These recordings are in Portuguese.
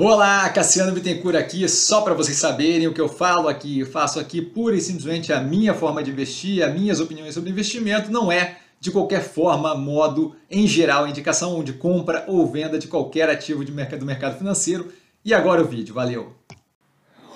Olá, Cassiano Bittencourt aqui, só para vocês saberem o que eu falo aqui, eu faço aqui pura e simplesmente a minha forma de investir, as minhas opiniões sobre investimento, não é de qualquer forma, modo, em geral, indicação de compra ou venda de qualquer ativo de mercado, do mercado financeiro. E agora o vídeo, valeu!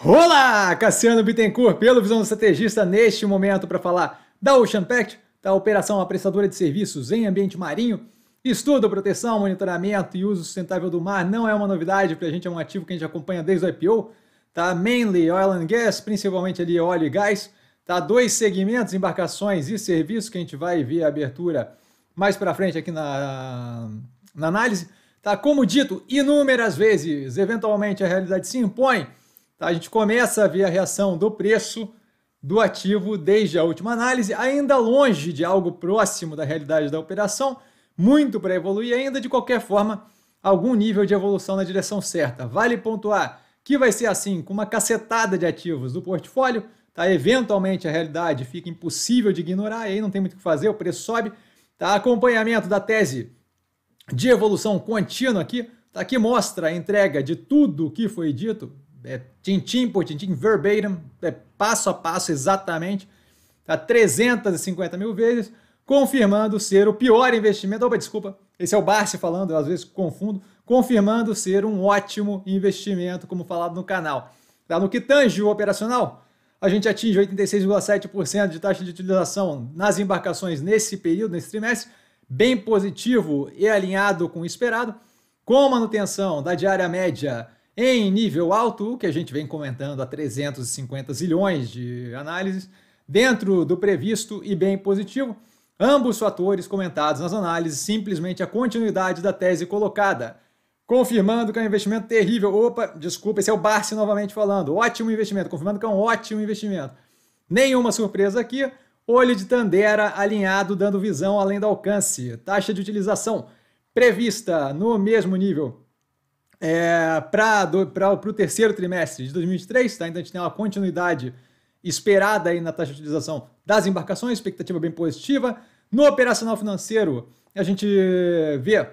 Olá, Cassiano Bittencourt, pelo Visão do Estrategista, neste momento para falar da Ocean Pact, da operação apressadora de serviços em ambiente marinho, Estudo, proteção, monitoramento e uso sustentável do mar não é uma novidade para a gente, é um ativo que a gente acompanha desde o IPO, tá? Mainly oil and gas, principalmente ali óleo e gás, tá? Dois segmentos, embarcações e serviços que a gente vai ver a abertura mais para frente aqui na, na análise, tá? Como dito, inúmeras vezes, eventualmente a realidade se impõe, tá? A gente começa a ver a reação do preço do ativo desde a última análise, ainda longe de algo próximo da realidade da operação, muito para evoluir ainda, de qualquer forma, algum nível de evolução na direção certa. Vale pontuar que vai ser assim, com uma cacetada de ativos do portfólio, tá? Eventualmente a realidade fica impossível de ignorar, e aí não tem muito o que fazer, o preço sobe, tá? Acompanhamento da tese de evolução contínua aqui, tá? Que mostra a entrega de tudo o que foi dito, é, tintim por tintim, verbatim, é, passo a passo exatamente, tá? 350 mil vezes, confirmando ser o pior investimento. Opa, desculpa, esse é o Barsi falando, às vezes confundo. Confirmando ser um ótimo investimento, como falado no canal. Tá? No que tange o operacional, a gente atinge 86,7% de taxa de utilização nas embarcações nesse período, nesse trimestre, bem positivo e alinhado com o esperado, com manutenção da diária média em nível alto, que a gente vem comentando a 350 zilhões de análises, dentro do previsto e bem positivo. Ambos fatores comentados nas análises simplesmente a continuidade da tese colocada, confirmando que é um investimento terrível. Opa, desculpa, esse é o Barsi novamente falando. Ótimo investimento, confirmando que é um ótimo investimento. Nenhuma surpresa aqui. Olho de Tandera alinhado, dando visão além do alcance. Taxa de utilização prevista no mesmo nível é, para o terceiro trimestre de 2023, tá? Então a gente tem uma continuidade esperada aí na taxa de utilização das embarcações, expectativa bem positiva. No operacional financeiro, a gente vê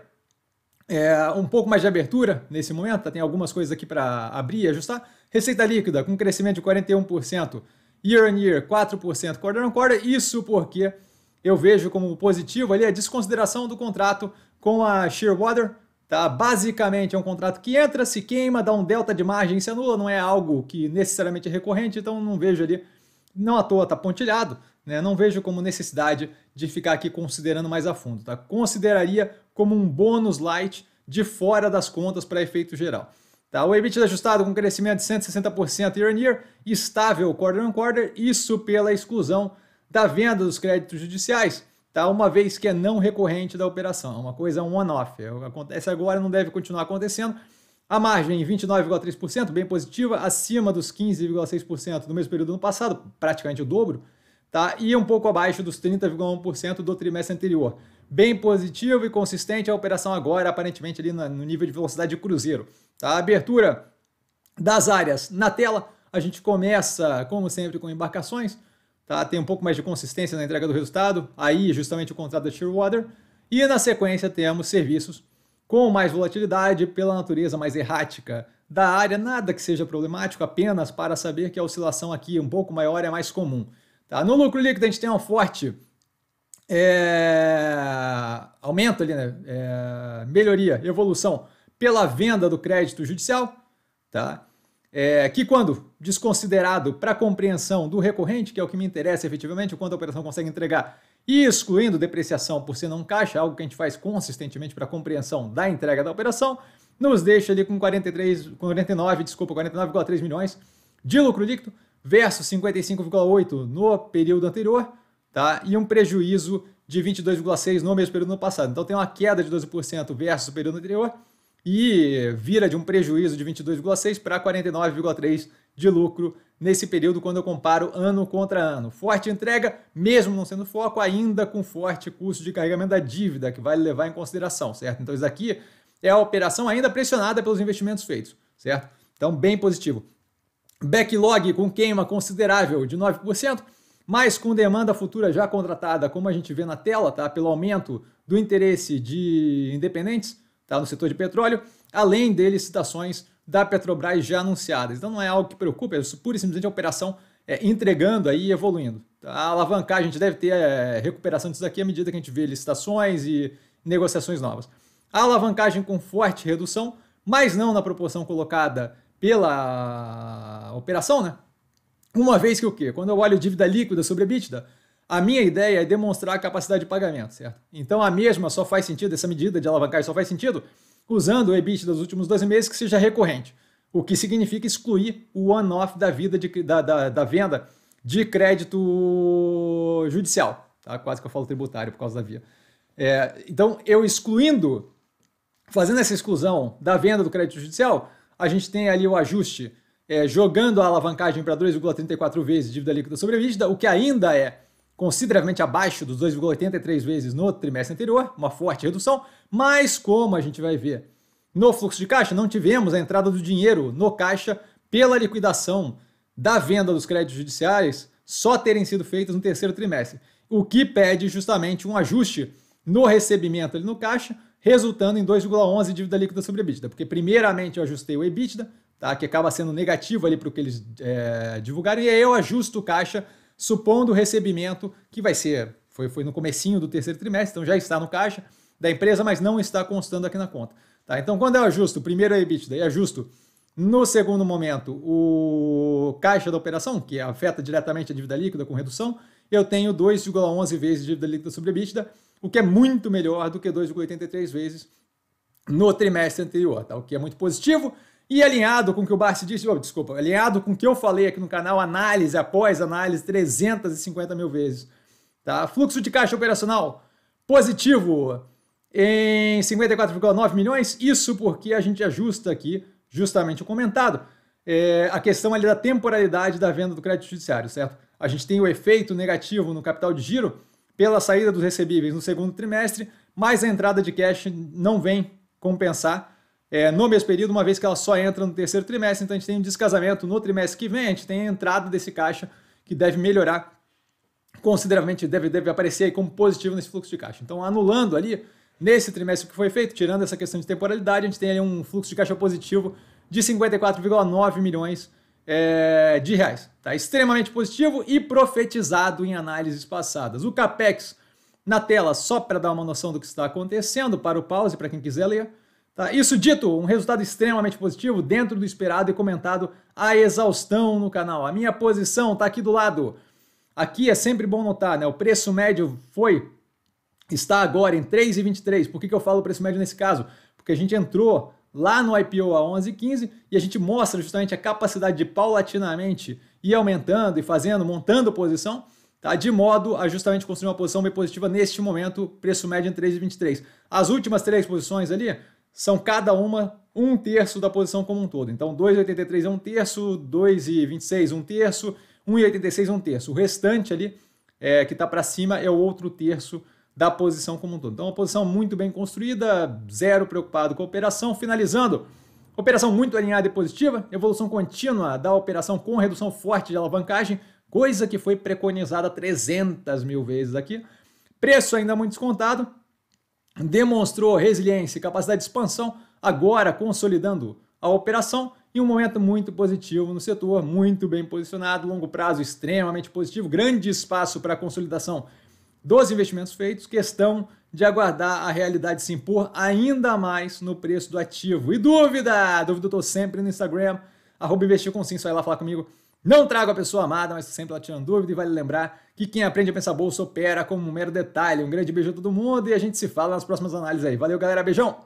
é, um pouco mais de abertura nesse momento, tá? tem algumas coisas aqui para abrir e ajustar. Receita líquida com crescimento de 41% year on year, 4% quarter on quarter, isso porque eu vejo como positivo ali a desconsideração do contrato com a Shearwater, Tá? Basicamente é um contrato que entra, se queima, dá um delta de margem, se anula, não é algo que necessariamente é recorrente, então não vejo ali, não à toa está pontilhado, né? não vejo como necessidade de ficar aqui considerando mais a fundo. Tá? Consideraria como um bônus light de fora das contas para efeito geral. Tá? O EBITDA ajustado com crescimento de 160% year on year, estável quarter on quarter, isso pela exclusão da venda dos créditos judiciais, tá? Uma vez que é não recorrente da operação, é uma coisa one-off, é acontece agora, não deve continuar acontecendo. A margem 29,3%, bem positiva, acima dos 15,6% do mesmo período do ano passado, praticamente o dobro, tá? E um pouco abaixo dos 30,1% do trimestre anterior. Bem positivo e consistente a operação agora, aparentemente ali no nível de velocidade de cruzeiro. Tá? A abertura das áreas na tela, a gente começa, como sempre, com embarcações, tá? tem um pouco mais de consistência na entrega do resultado, aí justamente o contrato da Shearwater. E na sequência temos serviços com mais volatilidade pela natureza mais errática da área, nada que seja problemático, apenas para saber que a oscilação aqui um pouco maior é mais comum. Tá? No lucro líquido a gente tem um forte é... aumento ali, né? É... melhoria, evolução pela venda do crédito judicial, tá? é, que, quando desconsiderado para compreensão do recorrente, que é o que me interessa efetivamente, o quanto a operação consegue entregar, e excluindo depreciação por ser não caixa, algo que a gente faz consistentemente para compreensão da entrega da operação, nos deixa ali com 43, 49, desculpa, 49,3 milhões de lucro líquido versus 55,8 no período anterior, tá? E um prejuízo de 22,6 no mesmo período no passado. Então tem uma queda de 12% versus o período anterior e vira de um prejuízo de 22,6 para 49,3 de lucro nesse período quando eu comparo ano contra ano. Forte entrega, mesmo não sendo foco, ainda com forte custo de carregamento da dívida que vai levar em consideração, certo? Então isso aqui é a operação ainda pressionada pelos investimentos feitos, certo? Então bem positivo. Backlog com queima considerável de 9%, mas com demanda futura já contratada, como a gente vê na tela, tá? Pelo aumento do interesse de independentes, tá, no setor de petróleo, além de licitações da Petrobras já anunciadas. Então não é algo que preocupa, é pura e simplesmente a operação é, entregando aí e evoluindo. Tá? A alavancagem, a gente deve ter é, recuperação disso daqui à medida que a gente vê licitações e negociações novas. A alavancagem com forte redução, mas não na proporção colocada pela operação, né? Uma vez que o quê? Quando eu olho dívida líquida sobre a EBITDA, a minha ideia é demonstrar a capacidade de pagamento, certo? Então a mesma só faz sentido, essa medida de alavancagem só faz sentido usando o EBIT dos últimos 12 meses que seja recorrente, o que significa excluir o one-off da vida de, da, da, da, venda de crédito judicial. Tá? Quase que eu falo tributário por causa da via. É, então, eu excluindo, fazendo essa exclusão da venda do crédito judicial, a gente tem ali o ajuste é, jogando a alavancagem para 2,34 vezes dívida líquida sobre a dívida, o que ainda é consideravelmente abaixo dos 2,83 vezes no trimestre anterior, uma forte redução, mas como a gente vai ver no fluxo de caixa, não tivemos a entrada do dinheiro no caixa pela liquidação da venda dos créditos judiciais só terem sido feitas no terceiro trimestre, o que pede justamente um ajuste no recebimento ali no caixa, resultando em 2,11 dívida líquida sobre EBITDA, porque primeiramente eu ajustei o EBITDA, tá, que acaba sendo negativo ali para o que eles é, eh, divulgaram, e aí eu ajusto o caixa supondo o recebimento que vai ser, foi, foi no comecinho do terceiro trimestre, então já está no caixa da empresa, mas não está constando aqui na conta. Tá? Então, quando eu é ajusto, primeiro a é EBITDA e é ajusto, no segundo momento, o caixa da operação, que afeta diretamente a dívida líquida com redução, eu tenho 2,11 vezes dívida líquida sobre EBITDA, o que é muito melhor do que 2,83 vezes no trimestre anterior, tá? o que é muito positivo. E alinhado com o que o Barsi disse, oh, desculpa, alinhado com o que eu falei aqui no canal, análise após análise 350 mil vezes. Tá? Fluxo de caixa operacional positivo em 54,9 milhões, isso porque a gente ajusta aqui justamente o comentado. É, a questão ali da temporalidade da venda do crédito judiciário, certo? A gente tem o efeito negativo no capital de giro pela saída dos recebíveis no segundo trimestre, mas a entrada de cash não vem compensar é, no mesmo período, uma vez que ela só entra no terceiro trimestre, então a gente tem um descasamento no trimestre que vem, a gente tem a entrada desse caixa que deve melhorar consideravelmente, deve, deve aparecer aí como positivo nesse fluxo de caixa. Então, anulando ali, nesse trimestre que foi feito, tirando essa questão de temporalidade, a gente tem ali um fluxo de caixa positivo de 54,9 milhões é, de reais. Tá extremamente positivo e profetizado em análises passadas. O CAPEX na tela, só para dar uma noção do que está acontecendo, para o pause, para quem quiser ler, Tá? Isso dito, um resultado extremamente positivo, dentro do esperado e comentado a exaustão no canal. A minha posição está aqui do lado. Aqui é sempre bom notar, né? O preço médio foi está agora em 3,23. Por que, que eu falo preço médio nesse caso? Porque a gente entrou lá no IPO a 11,15 e a gente mostra justamente a capacidade de paulatinamente ir aumentando e fazendo, montando posição, tá? de modo a justamente construir uma posição bem positiva neste momento, preço médio em 3,23. As últimas três posições ali são cada uma um terço da posição como um todo. Então 2,83 é um terço, 2,26 um terço, 1,86 um terço. O restante ali é, que está para cima é o outro terço da posição como um todo. Então uma posição muito bem construída, zero preocupado com a operação. Finalizando, operação muito alinhada e positiva, evolução contínua da operação com redução forte de alavancagem, coisa que foi preconizada 300 mil vezes aqui. Preço ainda muito descontado, demonstrou resiliência e capacidade de expansão, agora consolidando a operação em um momento muito positivo no setor, muito bem posicionado, longo prazo extremamente positivo, grande espaço para consolidação dos investimentos feitos, questão de aguardar a realidade se impor ainda mais no preço do ativo. E dúvida? Dúvida eu estou sempre no Instagram, arroba investir com sim, só ir lá falar comigo. Não trago a pessoa amada, mas sempre ela tirando dúvida e vale lembrar que quem aprende a pensar bolsa opera como um mero detalhe. Um grande beijo a todo mundo e a gente se fala nas próximas análises aí. Valeu, galera. Beijão!